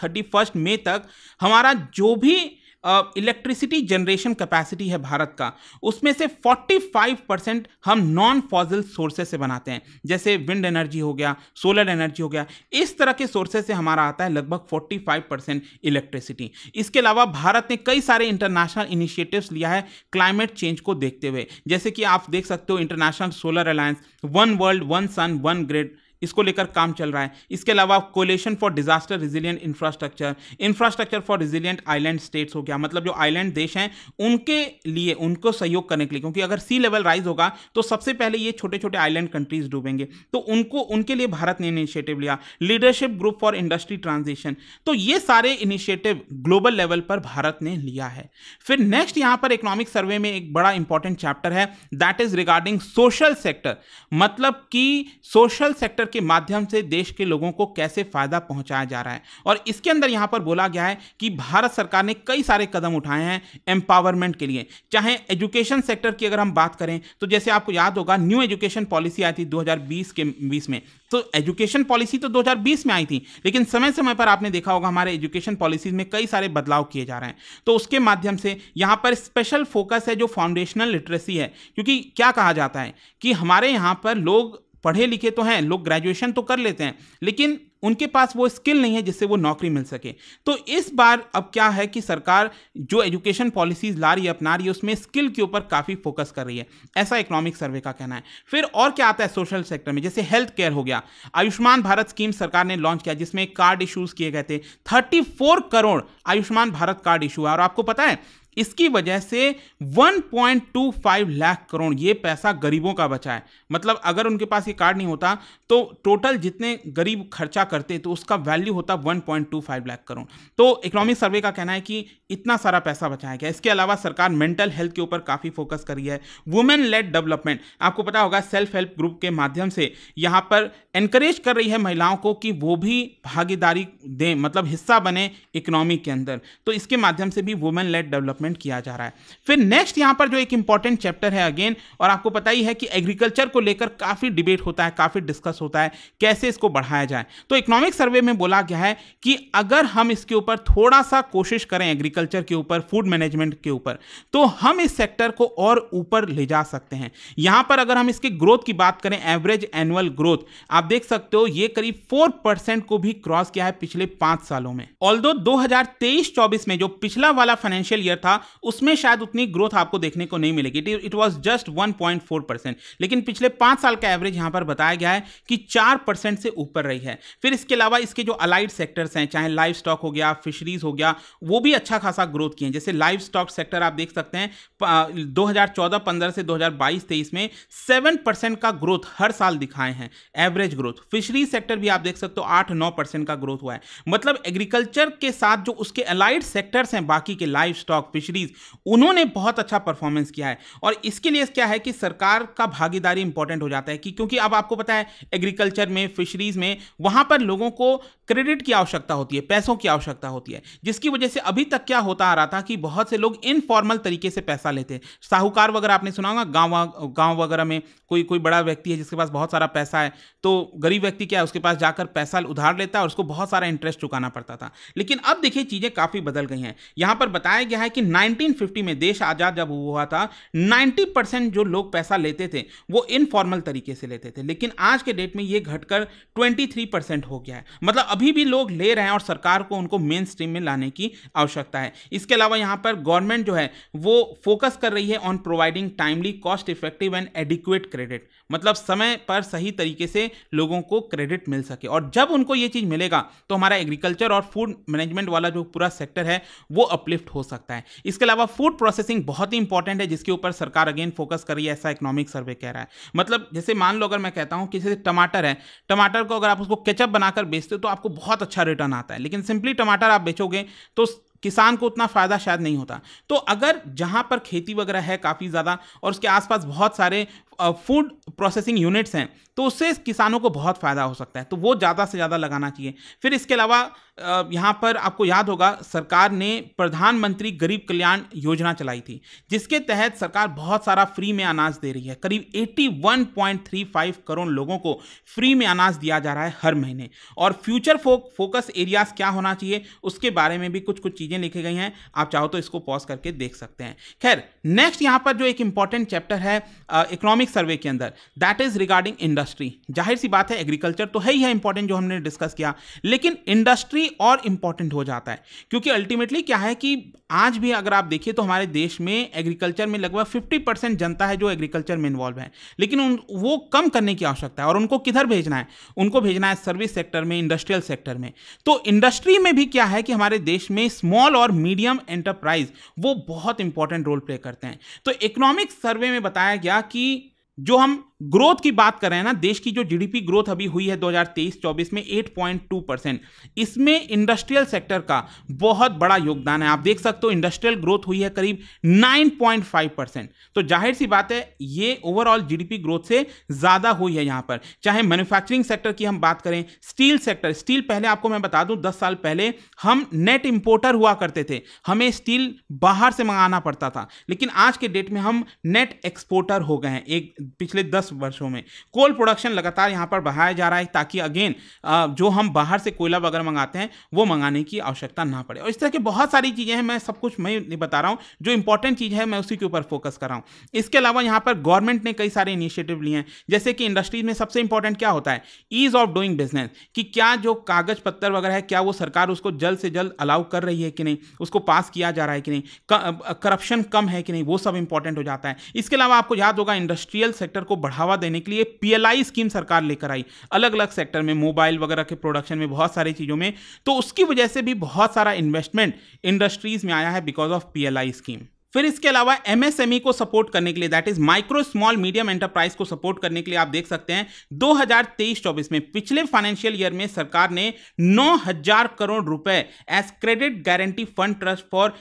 A: मई तक हमारा जो भी इलेक्ट्रिसिटी जनरेशन कैपेसिटी है भारत का उसमें से 45 परसेंट हम नॉन फॉजल सोर्सेज से बनाते हैं जैसे विंड एनर्जी हो गया सोलर एनर्जी हो गया इस तरह के सोर्सेज से हमारा आता है लगभग 45 परसेंट इलेक्ट्रिसिटी इसके अलावा भारत ने कई सारे इंटरनेशनल इनिशिएटिव्स लिया है क्लाइमेट चेंज को देखते हुए जैसे कि आप देख सकते हो international solar alliance one world one sun one grid इसको लेकर काम चल रहा है इसके अलावा coalition for disaster resilient infrastructure infrastructure for resilient island states हो गया मतलब जो आइलैंड देश हैं उनके लिए उनको सहयोग करने के लिए क्योंकि अगर सी लेवल राइज होगा तो सबसे पहले ये छोटे छोटे आइलैंड कंट्रीज डूबेंगे तो उनको उनके लिए भारत ने इनिशिएटिव लिया leadership group for industry transition तो ये सारे इनिशिएटिव ग्लोबल लेवल पर भारत ने लिया है फिर नेक्स्ट यहां पर इकोनॉमिक सर्वे में एक बड़ा इंपॉर्टेंट चैप्टर है that is regarding social sector मतलब कि सोशल सेक्टर के माध्यम से देश के लोगों को कैसे फ़ायदा पहुंचाया जा रहा है और इसके अंदर यहां पर बोला गया है कि भारत सरकार ने कई सारे कदम उठाए हैं एम्पावरमेंट के लिए चाहे एजुकेशन सेक्टर की अगर हम बात करें तो जैसे आपको याद होगा न्यू एजुकेशन पॉलिसी आई थी 2020 के बीस में तो एजुकेशन पॉलिसी तो 2020 में आई थी लेकिन समय समय पर आपने देखा होगा हमारे एजुकेशन पॉलिसीज में कई सारे बदलाव किए जा रहे हैं तो उसके माध्यम से यहां पर स्पेशल फोकस है जो फाउंडेशनल लिटरेसी है क्योंकि क्या कहा जाता है कि हमारे यहां पर लोग पढ़े लिखे तो हैं लोग ग्रेजुएशन तो कर लेते हैं लेकिन उनके पास वो स्किल नहीं है जिससे वो नौकरी मिल सके तो इस बार अब क्या है कि सरकार जो एजुकेशन पॉलिसीज ला रही है अपना रही है उसमें स्किल के ऊपर काफ़ी फोकस कर रही है ऐसा इकोनॉमिक सर्वे का कहना है फिर और क्या आता है सोशल सेक्टर में जैसे हेल्थ केयर हो गया आयुष्मान भारत स्कीम सरकार ने लॉन्च किया जिसमें कार्ड इशूज़ किए गए थे thirty crore Ayushman Bharat card issue है और आपको पता है इसकी वजह से 1.25 लाख करोड़ ये पैसा गरीबों का बचा है मतलब अगर उनके पास ये कार्ड नहीं होता तो टोटल जितने गरीब खर्चा करते तो उसका वैल्यू होता 1.25 लाख करोड़ तो इकोनॉमिक सर्वे का कहना है कि इतना सारा पैसा बचाया गया इसके अलावा सरकार मेंटल हेल्थ के ऊपर काफ़ी फोकस कर रही है वुमेन लेड डेवलपमेंट आपको पता होगा सेल्फ हेल्प ग्रुप के माध्यम से यहाँ पर एनकरेज कर रही है महिलाओं को कि वो भी भागीदारी दें मतलब हिस्सा बने इकोनॉमी के अंदर तो इसके माध्यम से भी वुमेन लेड डेवलपमेंट इन्वेस्टमेंट किया जा रहा है फिर नेक्स्ट यहां पर जो एक इंपॉर्टेंट चैप्टर है अगेन और आपको पता ही है कि एग्रीकल्चर को लेकर काफ़ी डिबेट होता है काफ़ी डिस्कस होता है कैसे इसको बढ़ाया जाए तो इकोनॉमिक सर्वे में बोला गया है कि अगर हम इसके ऊपर थोड़ा सा कोशिश करें एग्रीकल्चर के ऊपर फूड मैनेजमेंट के ऊपर तो हम इस सेक्टर को और ऊपर ले जा सकते हैं यहां पर अगर हम इसके ग्रोथ की बात करें एवरेज एनुअल ग्रोथ आप देख सकते हो ये करीब फोर परसेंट को भी क्रॉस किया है पिछले पांच सालों में ऑल दो हजार में जो पिछला वाला फाइनेंशियल ईयर था था उसमें शायद उतनी ग्रोथ आपको देखने को नहीं मिलेगी it was just one point four percent लेकिन पिछले पांच साल का एवरेज यहां पर बताया गया है कि चार परसेंट से ऊपर रही है फिर इसके अलावा इसके जो अलाइड सेक्टर्स हैं चाहे लाइफ स्टॉक हो गया फिशरीज हो गया वो भी अच्छा खासा ग्रोथ किए हैं जैसे लाइफ स्टॉक सेक्टर आप देख सकते हैं दो 15 से दो हजार में सेवन परसेंट का ग्रोथ हर साल दिखाए हैं एवरेज ग्रोथ फिशरीज सेक्टर भी आप देख सकते हो आठ नौ परसेंट का ग्रोथ हुआ है मतलब एग्रीकल्चर के साथ जो उसके अलाइड सेक्टर्स हैं बाकी के लाइफ स्टॉक बेनिफिशरीज उन्होंने बहुत अच्छा परफॉर्मेंस किया है और इसके लिए क्या है कि सरकार का भागीदारी इंपॉर्टेंट हो जाता है कि क्योंकि अब आपको पता है एग्रीकल्चर में फिशरीज में वहां पर लोगों को क्रेडिट की आवश्यकता होती है पैसों की आवश्यकता होती है जिसकी वजह से अभी तक क्या होता आ रहा था कि बहुत से लोग इनफॉर्मल तरीके से पैसा लेते हैं साहूकार वगैरह आपने सुना होगा गाँव गाँव वगैरह में कोई कोई बड़ा व्यक्ति है जिसके पास बहुत सारा पैसा है तो गरीब व्यक्ति क्या है उसके पास जाकर पैसा उधार लेता है और उसको बहुत सारा इंटरेस्ट चुकाना पड़ता था लेकिन अब देखिए चीज़ें काफ़ी बदल गई हैं यहाँ पर बताया गया है कि 1950 में देश आज़ाद जब हुआ था 90 परसेंट जो लोग पैसा लेते थे वो इनफॉर्मल तरीके से लेते थे लेकिन आज के डेट में ये घटकर 23 परसेंट हो गया है मतलब अभी भी लोग ले रहे हैं और सरकार को उनको मेन स्ट्रीम में लाने की आवश्यकता है इसके अलावा यहाँ पर गवर्नमेंट जो है वो फोकस कर रही है on providing timely cost effective and adequate credit मतलब समय पर सही तरीके से लोगों को क्रेडिट मिल सके और जब उनको ये चीज़ मिलेगा तो हमारा एग्रीकल्चर और फूड मैनेजमेंट वाला जो पूरा सेक्टर है वो अपलिफ्ट हो सकता है इसके अलावा फूड प्रोसेसिंग बहुत ही इंपॉर्टेंट है जिसके ऊपर सरकार अगेन फोकस कर रही है ऐसा इकोनॉमिक सर्वे कह रहा है मतलब जैसे मान लो अगर मैं कहता हूँ कि जैसे टमाटर है टमाटर को अगर आप उसको केचअप बनाकर बेचते हो तो आपको बहुत अच्छा रिटर्न आता है लेकिन सिंपली टमाटर आप बेचोगे तो किसान को उतना फ़ायदा शायद नहीं होता तो अगर जहाँ पर खेती वगैरह है काफ़ी ज़्यादा और उसके आसपास बहुत सारे फूड प्रोसेसिंग यूनिट्स हैं तो उससे किसानों को बहुत फ़ायदा हो सकता है तो वो ज़्यादा से ज़्यादा लगाना चाहिए फिर इसके अलावा यहाँ पर आपको याद होगा सरकार ने प्रधानमंत्री गरीब कल्याण योजना चलाई थी जिसके तहत सरकार बहुत सारा फ्री में अनाज दे रही है करीब 81.35 करोड़ लोगों को फ्री में अनाज दिया जा रहा है हर महीने और फ्यूचर फो, फोकस एरियाज क्या होना चाहिए उसके बारे में भी कुछ कुछ चीज़ें लिखी गई हैं आप चाहो तो इसको पॉज करके देख सकते हैं खैर नेक्स्ट यहाँ पर जो एक इंपॉर्टेंट चैप्टर है इकोनॉमिक इकोनॉमिक सर्वे के अंदर दैट इज रिगार्डिंग इंडस्ट्री जाहिर सी बात है एग्रीकल्चर तो है ही है इंपॉर्टेंट जो हमने डिस्कस किया लेकिन इंडस्ट्री और इंपॉर्टेंट हो जाता है क्योंकि अल्टीमेटली क्या है कि आज भी अगर आप देखिए तो हमारे देश में एग्रीकल्चर में लगभग फिफ्टी परसेंट जनता है जो एग्रीकल्चर में इन्वॉल्व है लेकिन उन वो कम करने की आवश्यकता है और उनको किधर भेजना है उनको भेजना है सर्विस सेक्टर में इंडस्ट्रियल सेक्टर में तो इंडस्ट्री में भी क्या है कि हमारे देश में स्मॉल और मीडियम एंटरप्राइज वो बहुत इंपॉर्टेंट रोल प्ले करते हैं तो इकोनॉमिक सर्वे में बताया गया कि जो हम ग्रोथ की बात करें ना देश की जो जीडीपी ग्रोथ अभी हुई है 2023-24 में 8.2 परसेंट इसमें इंडस्ट्रियल सेक्टर का बहुत बड़ा योगदान है आप देख सकते हो इंडस्ट्रियल ग्रोथ हुई है करीब 9.5 परसेंट तो जाहिर सी बात है ये ओवरऑल जीडीपी ग्रोथ से ज़्यादा हुई है यहाँ पर चाहे मैन्युफैक्चरिंग सेक्टर की हम बात करें स्टील सेक्टर स्टील पहले आपको मैं बता दूँ दस साल पहले हम नेट इम्पोर्टर हुआ करते थे हमें स्टील बाहर से मंगाना पड़ता था लेकिन आज के डेट में हम नेट एक्सपोर्टर हो गए हैं एक पिछले दस वर्षों में कोल प्रोडक्शन लगातार यहाँ पर बढ़ाया जा रहा है ताकि अगेन जो हम बाहर से कोयला वगैरह मंगाते हैं वो मंगाने की आवश्यकता ना पड़े और इस तरह की बहुत सारी चीज़ें हैं मैं सब कुछ मैं बता रहा हूँ जो इंपॉर्टेंट चीज़ है मैं उसी के ऊपर फोकस कर रहा हूँ इसके अलावा यहाँ पर गवर्नमेंट ने कई सारे इनिशिएटिव लिए हैं जैसे कि इंडस्ट्रीज में सबसे इंपॉर्टेंट क्या होता है ईज ऑफ डूइंग बिजनेस कि क्या जो कागज पत्तर वगैरह है क्या वो सरकार उसको जल्द से जल्द अलाउ कर रही है कि नहीं उसको पास किया जा रहा है कि नहीं करप्शन कम है कि नहीं वो सब इंपॉर्टेंट हो जाता है इसके अलावा आपको याद होगा इंडस्ट्रियल सेक्टर को बढ़ा बढ़ावा देने के लिए पीएलआई स्कीम सरकार लेकर आई अलग अलग सेक्टर में मोबाइल वगैरह के प्रोडक्शन में बहुत सारी चीज़ों में तो उसकी वजह से भी बहुत सारा इन्वेस्टमेंट इंडस्ट्रीज में आया है बिकॉज ऑफ पी स्कीम फिर इसके अलावा एमएसएमई e को सपोर्ट करने के लिए that is micro small medium enterprise को सपोर्ट करने के लिए आप देख सकते हैं 2023-24 में पिछले फाइनेंशियल ईयर में सरकार ने 9000 करोड़ रुपए as credit guarantee fund trust for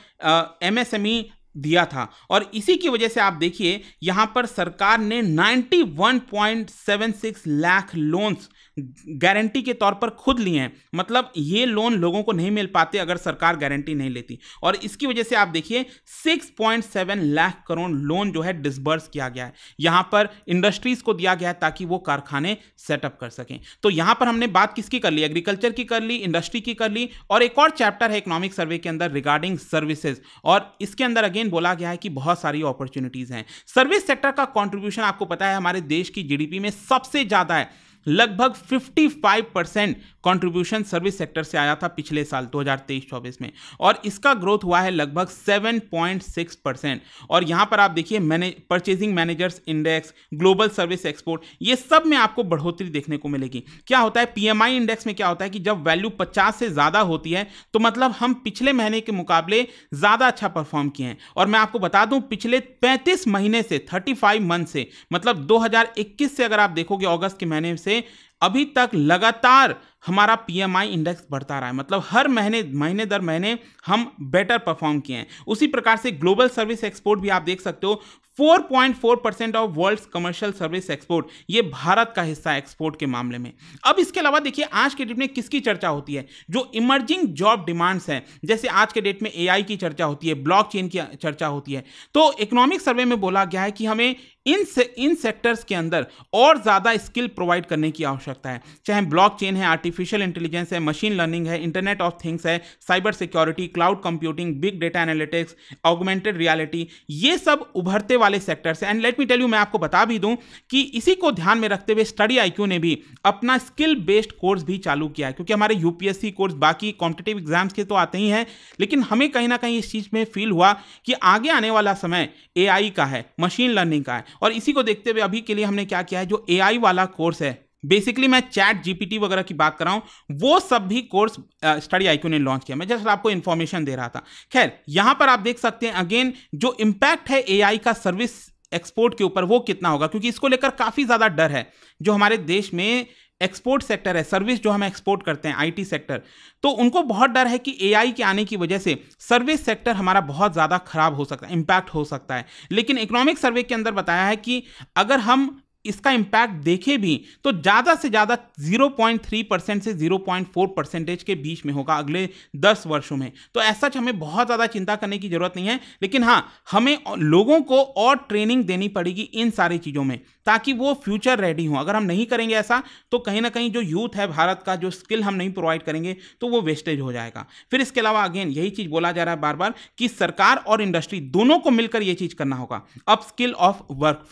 A: MSME दिया था और इसी की वजह से आप देखिए यहां पर सरकार ने 91.76 लाख लोन्स गारंटी के तौर पर खुद लिए हैं मतलब ये लोन लोगों को नहीं मिल पाते अगर सरकार गारंटी नहीं लेती और इसकी वजह से आप देखिए 6.7 लाख करोड़ लोन जो है डिसबर्स किया गया है यहाँ पर इंडस्ट्रीज को दिया गया है ताकि वो कारखाने सेटअप कर सकें तो यहाँ पर हमने बात किसकी कर ली एग्रीकल्चर की कर ली इंडस्ट्री की कर ली और एक और चैप्टर है इकोनॉमिक सर्वे के अंदर रिगार्डिंग सर्विसेज और इसके अंदर अगेन बोला गया है कि बहुत सारी अपॉर्चुनिटीज हैं सर्विस सेक्टर का कॉन्ट्रीब्यूशन आपको पता है हमारे देश की जीडीपी में सबसे ज़्यादा है लगभग 55 परसेंट कॉन्ट्रीब्यूशन सर्विस सेक्टर से आया था पिछले साल 2023-24 में और इसका ग्रोथ हुआ है लगभग 7.6 परसेंट और यहाँ पर आप देखिए मैने purchasing managers index global service export ये सब में आपको बढ़ोतरी देखने को मिलेगी क्या होता है पीएमआई इंडेक्स में क्या होता है कि जब वैल्यू पचास से ज़्यादा होती है तो मतलब हम पिछले महीने के मुकाबले ज़्यादा अच्छा परफॉर्म किए हैं और मैं आपको बता दूं पिछले पैंतीस महीने से फाइव मंथ से मतलब दो से अगर आप देखोगे अगस्त के महीने से में अभी तक लगातार हमारा पीएमआई इंडेक्स बढ़ता रहा है मतलब हर महीने महीने दर महीने हम बेटर परफॉर्म किए हैं उसी प्रकार से ग्लोबल सर्विस एक्सपोर्ट भी आप देख सकते हो 4.4 percent of world commercial service export ये भारत का हिस्सा एक्सपोर्ट के मामले में अब इसके अलावा देखिए आज के डेट में किसकी चर्चा होती है जो इमर्जिंग जॉब डिमांड्स हैं जैसे आज के डेट में ए की चर्चा होती है ब्लॉक की चर्चा होती है तो इकोनॉमिक सर्वे में बोला गया है कि हमें इन से, इन सेक्टर्स के अंदर और ज़्यादा स्किल प्रोवाइड करने की आवश्यकता है चाहे ब्लॉक है आर्टिफिक आर्टिफिशियल इंटेलिजेंस है मशीन लर्निंग है इंटरनेट ऑफ थिंग्स है cyber security cloud computing big data analytics augmented reality ये सब उभरते वाले सेक्टर्स हैं and let me tell you मैं आपको बता भी दूं कि इसी को ध्यान में रखते हुए स्टडी आई ने भी अपना स्किल बेस्ड कोर्स भी चालू किया है क्योंकि हमारे यूपीएससी कोर्स बाकी कॉम्पिटेटिव एग्जाम्स के तो आते ही हैं लेकिन हमें कहीं ना कहीं इस चीज़ में फील हुआ कि आगे आने वाला समय ए का है मशीन लर्निंग का है और इसी को देखते हुए अभी के लिए हमने क्या किया है जो ए वाला कोर्स है बेसिकली मैं चैट जीपीटी वगैरह की बात कर रहा हूँ वो सब भी कोर्स स्टडी आईक्यू ने लॉन्च किया मैं जस्ट आपको इन्फॉर्मेशन दे रहा था खैर यहाँ पर आप देख सकते हैं अगेन जो इम्पैक्ट है एआई का सर्विस एक्सपोर्ट के ऊपर वो कितना होगा क्योंकि इसको लेकर काफ़ी ज़्यादा डर है जो हमारे देश में एक्सपोर्ट सेक्टर है सर्विस जो हम एक्सपोर्ट करते हैं आईटी सेक्टर तो उनको बहुत डर है कि एआई के आने की वजह से सर्विस सेक्टर हमारा बहुत ज़्यादा खराब हो सकता है इम्पैक्ट हो सकता है लेकिन इकोनॉमिक सर्वे के अंदर बताया है कि अगर हम इसका इम्पैक्ट देखें भी तो ज़्यादा से ज़्यादा 0.3 परसेंट से 0.4 परसेंटेज के बीच में होगा अगले 10 वर्षों में तो ऐसा हमें बहुत ज़्यादा चिंता करने की ज़रूरत नहीं है लेकिन हाँ हमें लोगों को और ट्रेनिंग देनी पड़ेगी इन सारी चीज़ों में ताकि वो फ्यूचर रेडी हों अगर हम नहीं करेंगे ऐसा तो कहीं ना कहीं जो यूथ है भारत का जो स्किल हम नहीं प्रोवाइड करेंगे तो वो वेस्टेज हो जाएगा फिर इसके अलावा अगेन यही चीज़ बोला जा रहा है बार बार कि सरकार और इंडस्ट्री दोनों को मिलकर ये चीज़ करना होगा स्किल ऑफ वर्क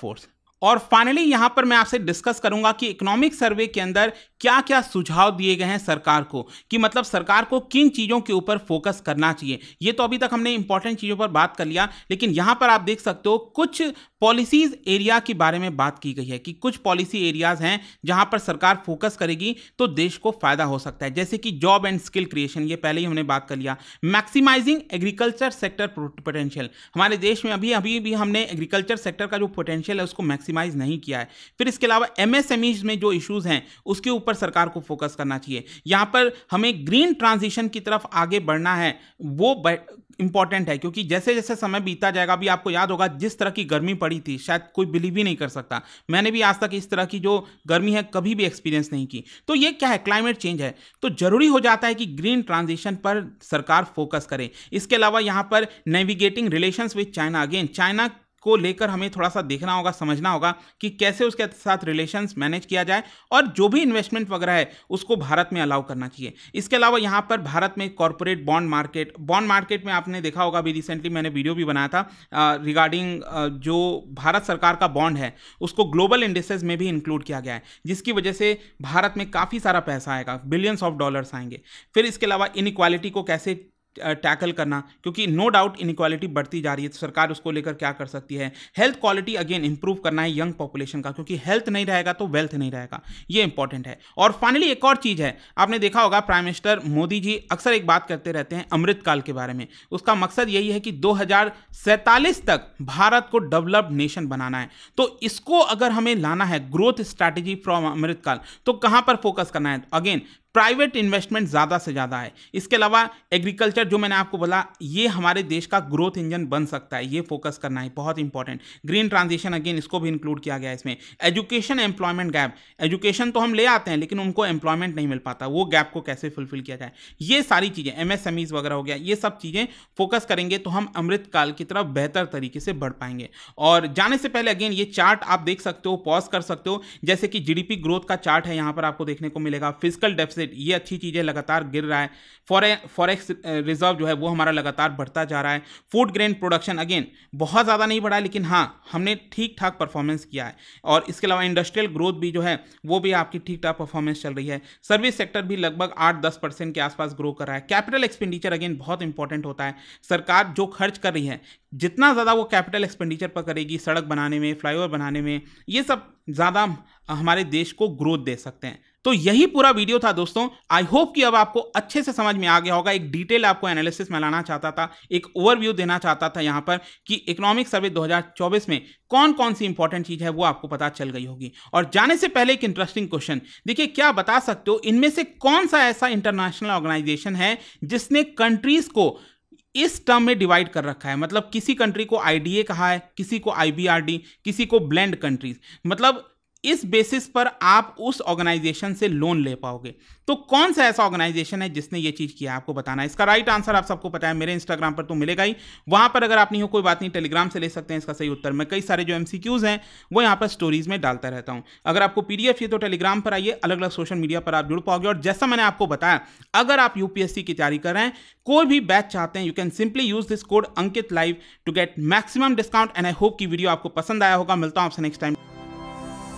A: और फाइनली यहां पर मैं आपसे डिस्कस करूंगा कि इकोनॉमिक सर्वे के अंदर क्या क्या सुझाव दिए गए हैं सरकार को कि मतलब सरकार को किन चीज़ों के ऊपर फोकस करना चाहिए ये तो अभी तक हमने इंपॉर्टेंट चीज़ों पर बात कर लिया लेकिन यहां पर आप देख सकते हो कुछ पॉलिसीज एरिया के बारे में बात की गई है कि कुछ पॉलिसी एरियाज हैं जहां पर सरकार फोकस करेगी तो देश को फायदा हो सकता है जैसे कि जॉब एंड स्किल क्रिएशन ये पहले ही हमने बात कर लिया मैक्सिमाइजिंग एग्रीकल्चर सेक्टर पोटेंशियल हमारे देश में अभी अभी भी हमने एग्रीकल्चर सेक्टर का जो पोटेंशियल है उसको मैक्सिमाइज नहीं किया है फिर इसके अलावा एमएसएमई में जो इशूज हैं उसके ऊपर सरकार को फोकस करना चाहिए यहाँ पर हमें ग्रीन ट्रांजिशन की तरफ आगे बढ़ना है वो इंपॉर्टेंट है क्योंकि जैसे जैसे समय बीता जाएगा अभी आपको याद होगा जिस तरह की गर्मी पड़ी पड़ी थी शायद कोई बिलीव ही नहीं कर सकता मैंने भी आज तक इस तरह की जो गर्मी है कभी भी एक्सपीरियंस नहीं की तो ये क्या है क्लाइमेट चेंज है तो जरूरी हो जाता है कि ग्रीन ट्रांजिशन पर सरकार फोकस करे इसके अलावा यहाँ पर navigating relation with China again China को लेकर हमें थोड़ा सा देखना होगा समझना होगा कि कैसे उसके साथ रिलेशंस मैनेज किया जाए और जो भी इन्वेस्टमेंट वगैरह है उसको भारत में अलाउ करना चाहिए इसके अलावा यहाँ पर भारत में corporate bond market bond market में आपने देखा होगा अभी रिसेंटली मैंने वीडियो भी बनाया था रिगार्डिंग जो भारत सरकार का बॉन्ड है उसको ग्लोबल इंडस्ट्रेज में भी इंक्लूड किया गया है जिसकी वजह से भारत में काफ़ी सारा पैसा आएगा बिलियंस ऑफ डॉलर्स आएंगे फिर इसके अलावा इनक्वालिटी को कैसे टैकल करना क्योंकि नो डाउट इनक्वालिटी बढ़ती जा रही है तो सरकार उसको लेकर क्या कर सकती है हेल्थ क्वालिटी अगेन इंप्रूव करना है यंग पॉपुलेशन का क्योंकि हेल्थ नहीं रहेगा तो वेल्थ नहीं रहेगा ये इंपॉर्टेंट है और फाइनली एक और चीज़ है आपने देखा होगा प्राइम मिनिस्टर मोदी जी अक्सर एक बात करते रहते हैं अमृतकाल के बारे में उसका मकसद यही है कि दो तक भारत को डेवलप्ड नेशन बनाना है तो इसको अगर हमें लाना है ग्रोथ स्ट्रैटेजी फ्रॉम अमृतकाल तो कहाँ पर फोकस करना है अगेन प्राइवेट इन्वेस्टमेंट ज़्यादा से ज़्यादा है इसके अलावा एग्रीकल्चर जो मैंने आपको बोला ये हमारे देश का ग्रोथ इंजन बन सकता है ये फोकस करना है बहुत इंपॉर्टेंट ग्रीन ट्रांजिशन अगेन इसको भी इंक्लूड किया गया है इसमें एजुकेशन एम्प्लॉयमेंट गैप एजुकेशन तो हम ले आते हैं लेकिन उनको एम्प्लॉयमेंट नहीं मिल पाता वो गैप को कैसे फुलफिल किया जाए ये सारी चीज़ें एमएसएमईज वगैरह हो गया ये सब चीज़ें फोकस करेंगे तो हम अमृतकाल की तरफ बेहतर तरीके से बढ़ पाएंगे और जाने से पहले अगेन ये चार्ट आप देख सकते हो पॉज कर सकते हो जैसे कि जीडीपी ग्रोथ का चार्ट है यहाँ पर आपको देखने को मिलेगा फिजिकल डेफिसिट से ये अच्छी चीज़ें लगातार गिर रहा है फॉरे फॉरेक्स रिजर्व जो है वो हमारा लगातार बढ़ता जा रहा है फूड ग्रेन प्रोडक्शन अगेन बहुत ज़्यादा नहीं बढ़ा लेकिन हाँ हमने ठीक ठाक परफॉर्मेंस किया है और इसके अलावा इंडस्ट्रियल ग्रोथ भी जो है वो भी आपकी ठीक ठाक परफॉर्मेंस चल रही है सर्विस सेक्टर भी लगभग आठ दस परसेंट के आसपास ग्रो कर रहा है कैपिटल एक्सपेंडिचर अगेन बहुत इंपॉर्टेंट होता है सरकार जो खर्च कर रही है जितना ज़्यादा वो कैपिटल एक्सपेंडिचर पर करेगी सड़क बनाने में फ्लाईओवर बनाने में ये सब ज़्यादा हमारे देश को ग्रोथ दे सकते हैं तो यही पूरा वीडियो था दोस्तों आई होप कि अब आपको अच्छे से समझ में आ गया होगा एक डिटेल आपको एनालिसिस में लाना चाहता था एक ओवरव्यू देना चाहता था यहाँ पर कि इकोनॉमिक सर्वे 2024 में कौन कौन सी इंपॉर्टेंट चीज है वो आपको पता चल गई होगी और जाने से पहले एक इंटरेस्टिंग क्वेश्चन देखिए क्या बता सकते हो इनमें से कौन सा ऐसा इंटरनेशनल ऑर्गेनाइजेशन है जिसने कंट्रीज को इस टर्म में डिवाइड कर रखा है मतलब किसी कंट्री को आईडीए कहा है किसी को आईबीआरडी किसी को ब्लेंड कंट्रीज मतलब इस बेसिस पर आप उस ऑर्गेनाइजेशन से लोन ले पाओगे तो कौन सा ऐसा ऑर्गेनाइजेशन है जिसने ये चीज़ किया आपको बताना है इसका राइट आंसर आप सबको पता है मेरे इंस्टाग्राम पर तो मिलेगा ही वहाँ पर अगर आप नहीं हो कोई बात नहीं टेलीग्राम से ले सकते हैं इसका सही उत्तर मैं कई सारे जो एम हैं वो यहाँ पर स्टोरीज में डालता रहता हूँ अगर आपको पी ये तो टेलीग्राम पर आइए अलग अलग सोशल मीडिया पर आप जुड़ पाओगे और जैसा मैंने आपको बताया अगर आप यूपीएससी की तैयारी कर रहे हैं कोई भी बैच चाहते हैं you can simply use this code Ankit live to get maximum discount and I hope की वीडियो आपको पसंद आया होगा मिलता हूँ आपसे नेक्स्ट टाइम